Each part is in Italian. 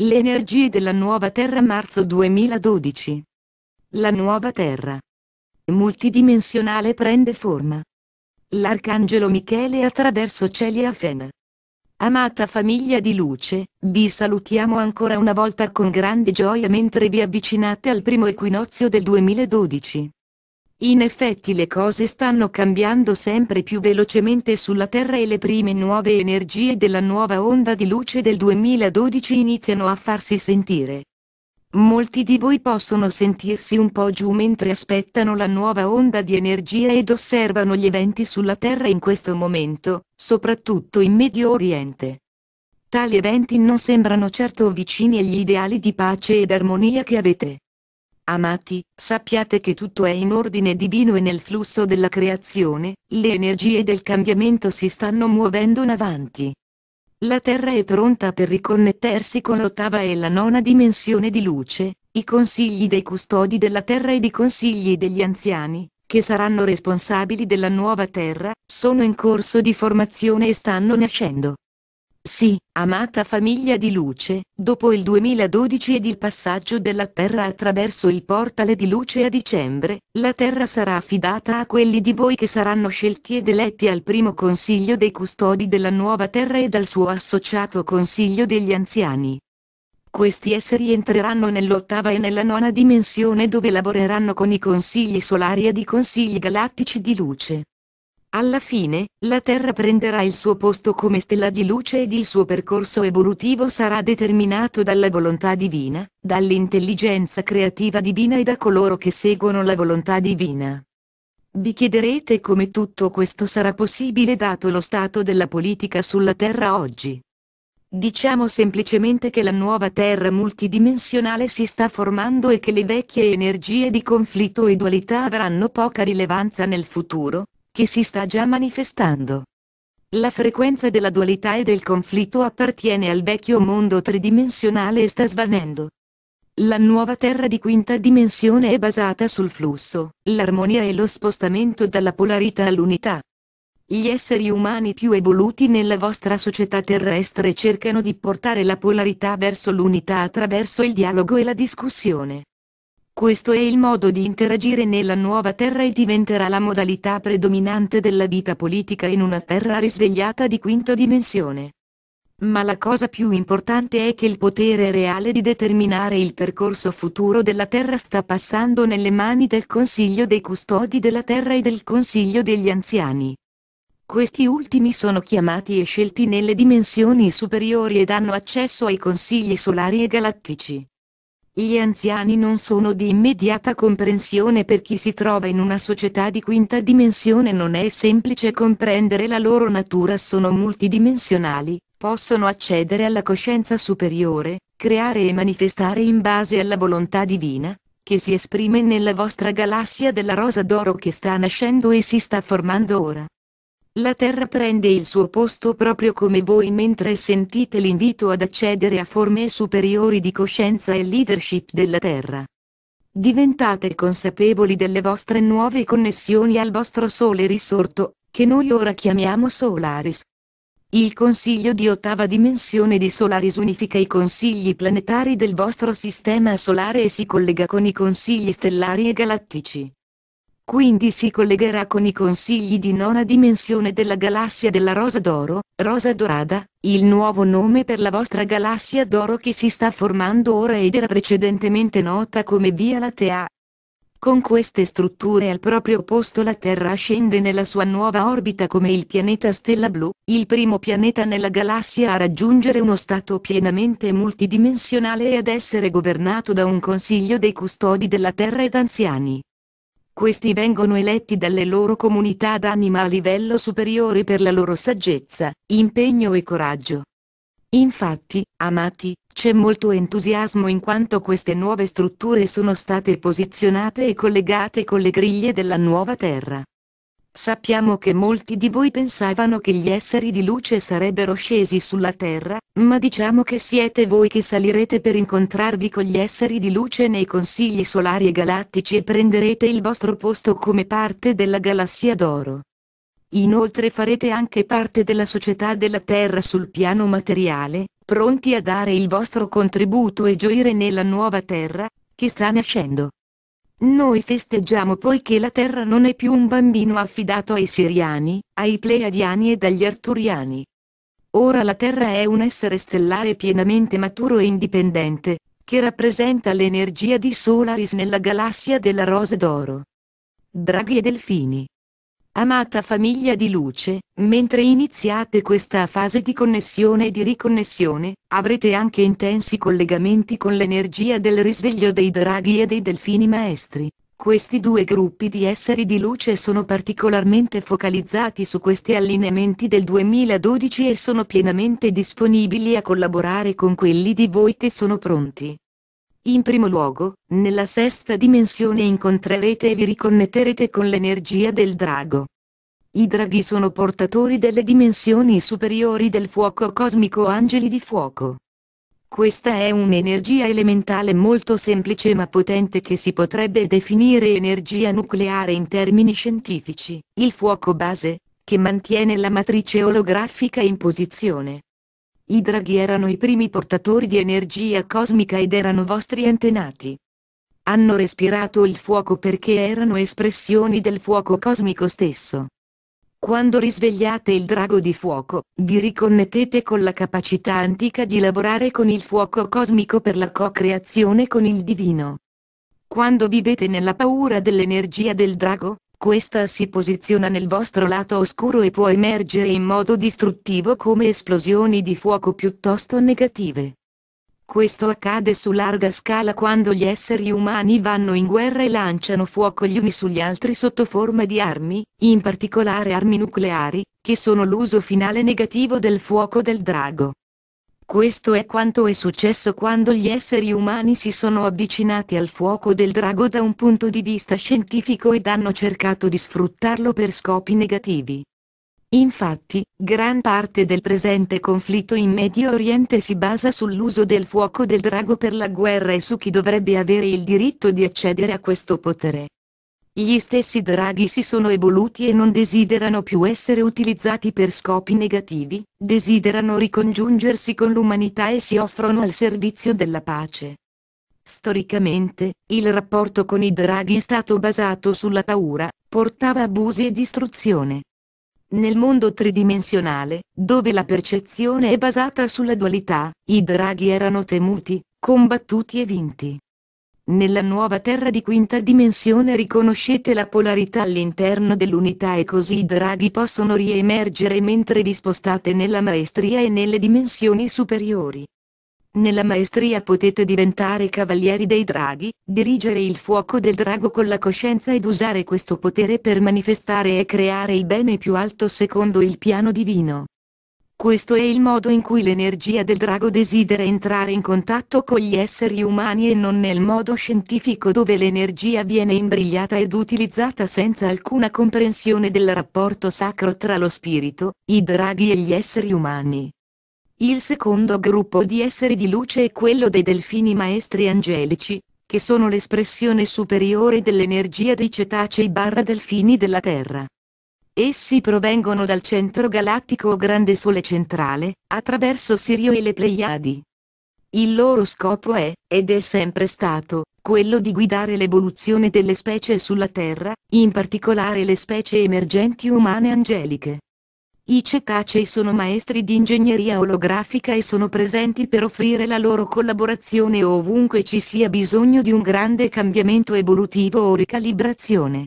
Le energie della nuova Terra marzo 2012. La nuova Terra multidimensionale prende forma. L'arcangelo Michele attraverso Celia Fen. Amata famiglia di luce, vi salutiamo ancora una volta con grande gioia mentre vi avvicinate al primo equinozio del 2012. In effetti le cose stanno cambiando sempre più velocemente sulla Terra e le prime nuove energie della nuova onda di luce del 2012 iniziano a farsi sentire. Molti di voi possono sentirsi un po' giù mentre aspettano la nuova onda di energia ed osservano gli eventi sulla Terra in questo momento, soprattutto in Medio Oriente. Tali eventi non sembrano certo vicini agli ideali di pace ed armonia che avete. Amati, sappiate che tutto è in ordine divino e nel flusso della creazione, le energie del cambiamento si stanno muovendo in avanti. La Terra è pronta per riconnettersi con l'ottava e la nona dimensione di luce, i consigli dei custodi della Terra ed i consigli degli anziani, che saranno responsabili della nuova Terra, sono in corso di formazione e stanno nascendo. Sì, amata famiglia di luce, dopo il 2012 ed il passaggio della Terra attraverso il portale di luce a dicembre, la Terra sarà affidata a quelli di voi che saranno scelti ed eletti al primo consiglio dei custodi della nuova Terra ed al suo associato consiglio degli anziani. Questi esseri entreranno nell'ottava e nella nona dimensione dove lavoreranno con i consigli solari ed i consigli galattici di luce. Alla fine, la Terra prenderà il suo posto come stella di luce ed il suo percorso evolutivo sarà determinato dalla volontà divina, dall'intelligenza creativa divina e da coloro che seguono la volontà divina. Vi chiederete come tutto questo sarà possibile dato lo stato della politica sulla Terra oggi. Diciamo semplicemente che la nuova Terra multidimensionale si sta formando e che le vecchie energie di conflitto e dualità avranno poca rilevanza nel futuro, che si sta già manifestando. La frequenza della dualità e del conflitto appartiene al vecchio mondo tridimensionale e sta svanendo. La nuova Terra di quinta dimensione è basata sul flusso, l'armonia e lo spostamento dalla polarità all'unità. Gli esseri umani più evoluti nella vostra società terrestre cercano di portare la polarità verso l'unità attraverso il dialogo e la discussione. Questo è il modo di interagire nella nuova terra e diventerà la modalità predominante della vita politica in una terra risvegliata di quinta dimensione. Ma la cosa più importante è che il potere reale di determinare il percorso futuro della Terra sta passando nelle mani del Consiglio dei Custodi della Terra e del Consiglio degli Anziani. Questi ultimi sono chiamati e scelti nelle dimensioni superiori ed hanno accesso ai consigli solari e galattici. Gli anziani non sono di immediata comprensione per chi si trova in una società di quinta dimensione non è semplice comprendere la loro natura sono multidimensionali, possono accedere alla coscienza superiore, creare e manifestare in base alla volontà divina, che si esprime nella vostra galassia della rosa d'oro che sta nascendo e si sta formando ora. La terra prende il suo posto proprio come voi mentre sentite l'invito ad accedere a forme superiori di coscienza e leadership della terra. Diventate consapevoli delle vostre nuove connessioni al vostro sole risorto, che noi ora chiamiamo Solaris. Il consiglio di ottava dimensione di Solaris unifica i consigli planetari del vostro sistema solare e si collega con i consigli stellari e galattici. Quindi si collegherà con i consigli di nona dimensione della galassia della Rosa d'Oro, Rosa Dorada, il nuovo nome per la vostra galassia d'oro che si sta formando ora ed era precedentemente nota come Via Lattea. Con queste strutture al proprio posto la Terra scende nella sua nuova orbita come il pianeta Stella Blu, il primo pianeta nella galassia a raggiungere uno stato pienamente multidimensionale e ad essere governato da un consiglio dei custodi della Terra ed anziani. Questi vengono eletti dalle loro comunità d'anima a livello superiore per la loro saggezza, impegno e coraggio. Infatti, amati, c'è molto entusiasmo in quanto queste nuove strutture sono state posizionate e collegate con le griglie della nuova terra. Sappiamo che molti di voi pensavano che gli esseri di luce sarebbero scesi sulla terra, ma diciamo che siete voi che salirete per incontrarvi con gli esseri di luce nei consigli solari e galattici e prenderete il vostro posto come parte della galassia d'oro. Inoltre farete anche parte della società della Terra sul piano materiale, pronti a dare il vostro contributo e gioire nella nuova Terra, che sta nascendo. Noi festeggiamo poiché la terra non è più un bambino affidato ai siriani, ai pleiadiani ed agli arturiani. Ora la terra è un essere stellare pienamente maturo e indipendente, che rappresenta l'energia di Solaris nella galassia della Rosa d'Oro. Draghi e delfini. Amata famiglia di luce, mentre iniziate questa fase di connessione e di riconnessione, avrete anche intensi collegamenti con l'energia del risveglio dei draghi e dei delfini maestri. Questi due gruppi di esseri di luce sono particolarmente focalizzati su questi allineamenti del 2012 e sono pienamente disponibili a collaborare con quelli di voi che sono pronti. In primo luogo, nella sesta dimensione incontrerete e vi riconnetterete con l'energia del drago. I draghi sono portatori delle dimensioni superiori del fuoco cosmico angeli di fuoco. Questa è un'energia elementale molto semplice ma potente che si potrebbe definire energia nucleare in termini scientifici, il fuoco base, che mantiene la matrice olografica in posizione. I draghi erano i primi portatori di energia cosmica ed erano vostri antenati. Hanno respirato il fuoco perché erano espressioni del fuoco cosmico stesso. Quando risvegliate il drago di fuoco, vi riconnettete con la capacità antica di lavorare con il fuoco cosmico per la co-creazione con il divino. Quando vivete nella paura dell'energia del drago, questa si posiziona nel vostro lato oscuro e può emergere in modo distruttivo come esplosioni di fuoco piuttosto negative. Questo accade su larga scala quando gli esseri umani vanno in guerra e lanciano fuoco gli uni sugli altri sotto forma di armi, in particolare armi nucleari, che sono l'uso finale negativo del fuoco del drago. Questo è quanto è successo quando gli esseri umani si sono avvicinati al fuoco del drago da un punto di vista scientifico ed hanno cercato di sfruttarlo per scopi negativi. Infatti, gran parte del presente conflitto in Medio Oriente si basa sull'uso del fuoco del drago per la guerra e su chi dovrebbe avere il diritto di accedere a questo potere. Gli stessi draghi si sono evoluti e non desiderano più essere utilizzati per scopi negativi, desiderano ricongiungersi con l'umanità e si offrono al servizio della pace. Storicamente, il rapporto con i draghi è stato basato sulla paura, portava abusi e distruzione. Nel mondo tridimensionale, dove la percezione è basata sulla dualità, i draghi erano temuti, combattuti e vinti. Nella nuova Terra di quinta dimensione riconoscete la polarità all'interno dell'unità e così i draghi possono riemergere mentre vi spostate nella maestria e nelle dimensioni superiori. Nella maestria potete diventare cavalieri dei draghi, dirigere il fuoco del drago con la coscienza ed usare questo potere per manifestare e creare il bene più alto secondo il piano divino. Questo è il modo in cui l'energia del drago desidera entrare in contatto con gli esseri umani e non nel modo scientifico dove l'energia viene imbrigliata ed utilizzata senza alcuna comprensione del rapporto sacro tra lo spirito, i draghi e gli esseri umani. Il secondo gruppo di esseri di luce è quello dei delfini maestri angelici, che sono l'espressione superiore dell'energia dei cetacei barra delfini della Terra. Essi provengono dal centro galattico o grande sole centrale, attraverso Sirio e le Pleiadi. Il loro scopo è, ed è sempre stato, quello di guidare l'evoluzione delle specie sulla Terra, in particolare le specie emergenti umane angeliche. I cetacei sono maestri di ingegneria olografica e sono presenti per offrire la loro collaborazione ovunque ci sia bisogno di un grande cambiamento evolutivo o ricalibrazione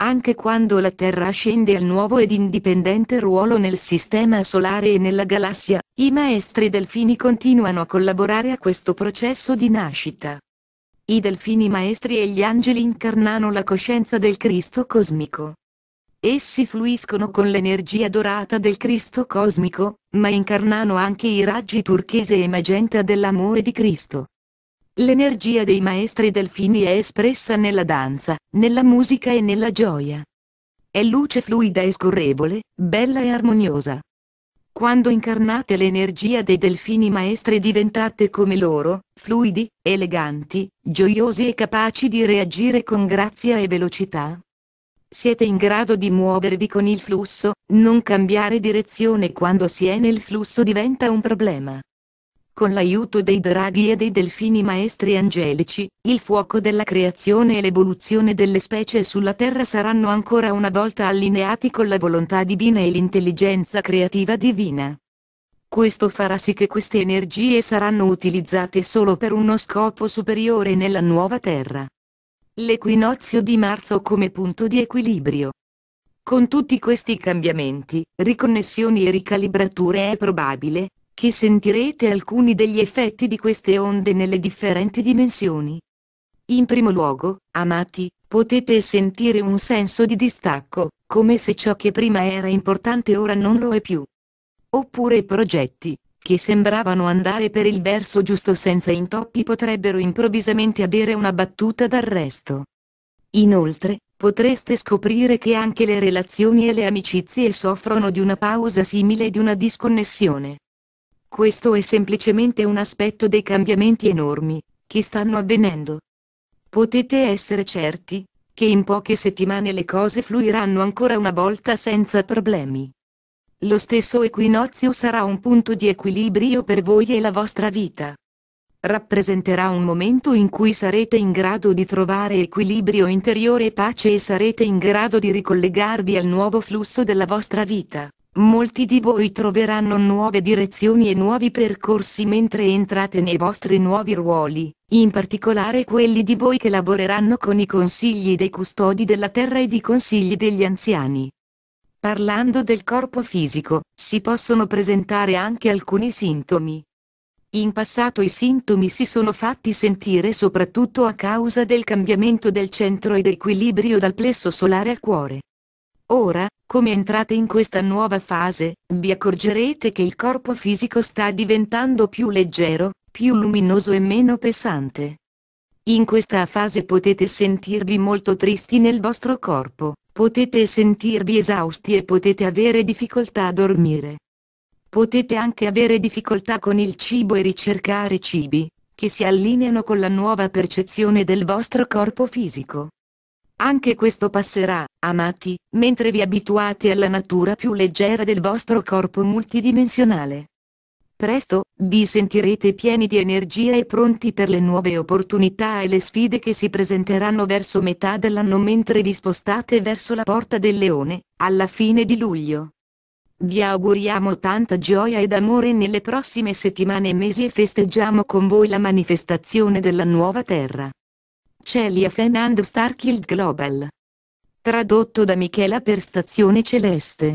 anche quando la Terra scende al nuovo ed indipendente ruolo nel Sistema Solare e nella galassia, i maestri delfini continuano a collaborare a questo processo di nascita. I delfini maestri e gli angeli incarnano la coscienza del Cristo cosmico. Essi fluiscono con l'energia dorata del Cristo cosmico, ma incarnano anche i raggi turchese e magenta dell'amore di Cristo. L'energia dei maestri delfini è espressa nella danza, nella musica e nella gioia. È luce fluida e scorrevole, bella e armoniosa. Quando incarnate l'energia dei delfini maestri diventate come loro, fluidi, eleganti, gioiosi e capaci di reagire con grazia e velocità. Siete in grado di muovervi con il flusso, non cambiare direzione quando si è nel flusso diventa un problema con l'aiuto dei draghi e dei delfini maestri angelici, il fuoco della creazione e l'evoluzione delle specie sulla Terra saranno ancora una volta allineati con la volontà divina e l'intelligenza creativa divina. Questo farà sì che queste energie saranno utilizzate solo per uno scopo superiore nella nuova Terra. L'equinozio di marzo come punto di equilibrio. Con tutti questi cambiamenti, riconnessioni e ricalibrature è probabile, che sentirete alcuni degli effetti di queste onde nelle differenti dimensioni. In primo luogo, amati, potete sentire un senso di distacco, come se ciò che prima era importante ora non lo è più. Oppure progetti, che sembravano andare per il verso giusto senza intoppi potrebbero improvvisamente avere una battuta d'arresto. Inoltre, potreste scoprire che anche le relazioni e le amicizie soffrono di una pausa simile e di una disconnessione. Questo è semplicemente un aspetto dei cambiamenti enormi, che stanno avvenendo. Potete essere certi, che in poche settimane le cose fluiranno ancora una volta senza problemi. Lo stesso equinozio sarà un punto di equilibrio per voi e la vostra vita. Rappresenterà un momento in cui sarete in grado di trovare equilibrio interiore e pace e sarete in grado di ricollegarvi al nuovo flusso della vostra vita. Molti di voi troveranno nuove direzioni e nuovi percorsi mentre entrate nei vostri nuovi ruoli, in particolare quelli di voi che lavoreranno con i consigli dei custodi della terra ed i consigli degli anziani. Parlando del corpo fisico, si possono presentare anche alcuni sintomi. In passato i sintomi si sono fatti sentire soprattutto a causa del cambiamento del centro ed equilibrio dal plesso solare al cuore. Ora, come entrate in questa nuova fase, vi accorgerete che il corpo fisico sta diventando più leggero, più luminoso e meno pesante. In questa fase potete sentirvi molto tristi nel vostro corpo, potete sentirvi esausti e potete avere difficoltà a dormire. Potete anche avere difficoltà con il cibo e ricercare cibi, che si allineano con la nuova percezione del vostro corpo fisico. Anche questo passerà, amati, mentre vi abituate alla natura più leggera del vostro corpo multidimensionale. Presto, vi sentirete pieni di energia e pronti per le nuove opportunità e le sfide che si presenteranno verso metà dell'anno mentre vi spostate verso la porta del leone, alla fine di luglio. Vi auguriamo tanta gioia ed amore nelle prossime settimane e mesi e festeggiamo con voi la manifestazione della nuova terra. Celia Fan and Starkill Global. Tradotto da Michela per Stazione Celeste.